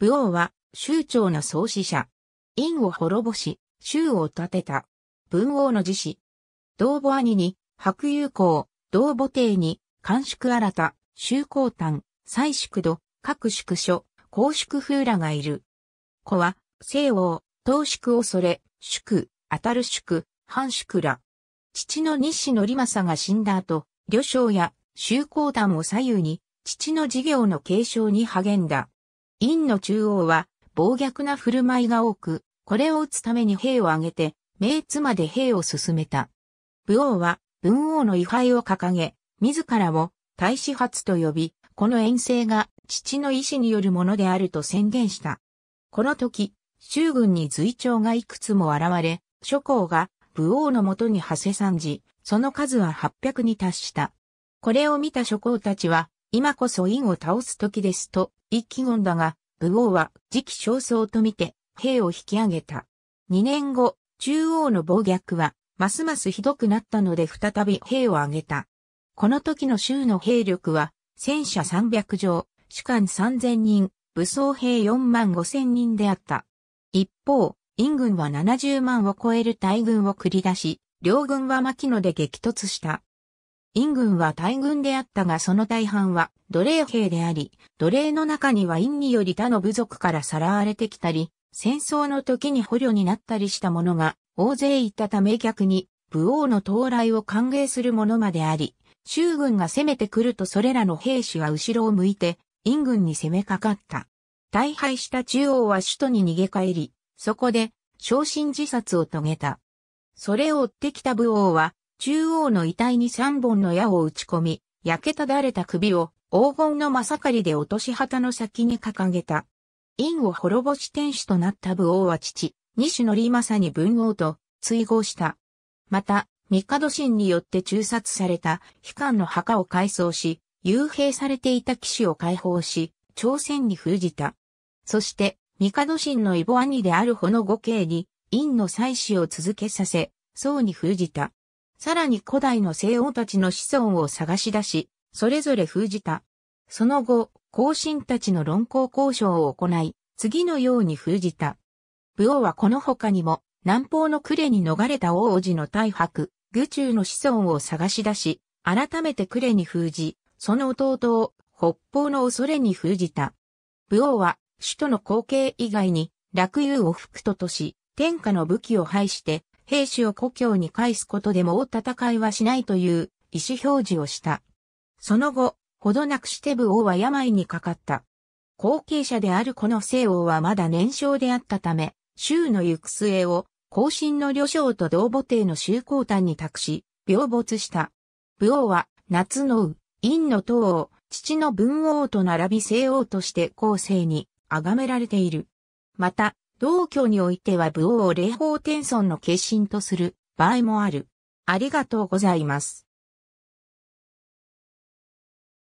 武王は、周朝の創始者。陰を滅ぼし、周を建てた。文王の自死。道母兄に、白友公、道母帝に、官宿新た、周公丹、蔡宿度、各宿所、公宿風らがいる。子は、西王、東宿恐れ、宿、当たる宿、藩宿ら。父の西則政が死んだ後、旅将や周公丹を左右に、父の事業の継承に励んだ。院の中央は暴虐な振る舞いが多く、これを打つために兵を挙げて、名津まで兵を進めた。武王は文王の位牌を掲げ、自らを大使発と呼び、この遠征が父の意志によるものであると宣言した。この時、衆軍に随長がいくつも現れ、諸侯が武王のもとに馳せ参じ、その数は800に達した。これを見た諸侯たちは、今こそ院を倒す時ですと、一気言だが、武王は時期尚早とみて兵を引き上げた。2年後、中央の暴虐は、ますますひどくなったので再び兵を挙げた。この時の州の兵力は、戦車300乗、主官3000人、武装兵4万5000人であった。一方、陰軍は70万を超える大軍を繰り出し、両軍は牧野で激突した。院軍は大軍であったがその大半は奴隷兵であり、奴隷の中には因により他の部族からさらわれてきたり、戦争の時に捕虜になったりした者が大勢いたため逆に武王の到来を歓迎する者まであり、州軍が攻めてくるとそれらの兵士は後ろを向いて、院軍に攻めかかった。大敗した中央は首都に逃げ帰り、そこで、昇進自殺を遂げた。それを追ってきた武王は、中央の遺体に三本の矢を打ち込み、焼けただれた首を黄金のまさかりで落とし旗の先に掲げた。院を滅ぼし天使となった武王は父、西則政に文王と追合した。また、帝神によって中殺された悲観の墓を改装し、幽閉されていた騎士を解放し、朝鮮に封じた。そして、帝神の異母兄であるほの五兄に、院の祭祀を続けさせ、僧に封じた。さらに古代の西欧たちの子孫を探し出し、それぞれ封じた。その後、後進たちの論考交渉を行い、次のように封じた。武王はこの他にも、南方の呉に逃れた王子の大伯、愚中の子孫を探し出し、改めて呉に封じ、その弟を北方の恐れに封じた。武王は、首都の後継以外に、落遊を福ととし、天下の武器を廃して、兵士を故郷に返すことでも大戦いはしないという意思表示をした。その後、ほどなくして武王は病にかかった。後継者であるこの西王はまだ年少であったため、州の行く末を、後進の旅将と同母帝の州公丹に託し、病没した。武王は、夏の雨、陰の東王、父の文王と並び西王として後世に、崇められている。また、同居においては武王を霊法天孫の化身とする場合もある。ありがとうございます。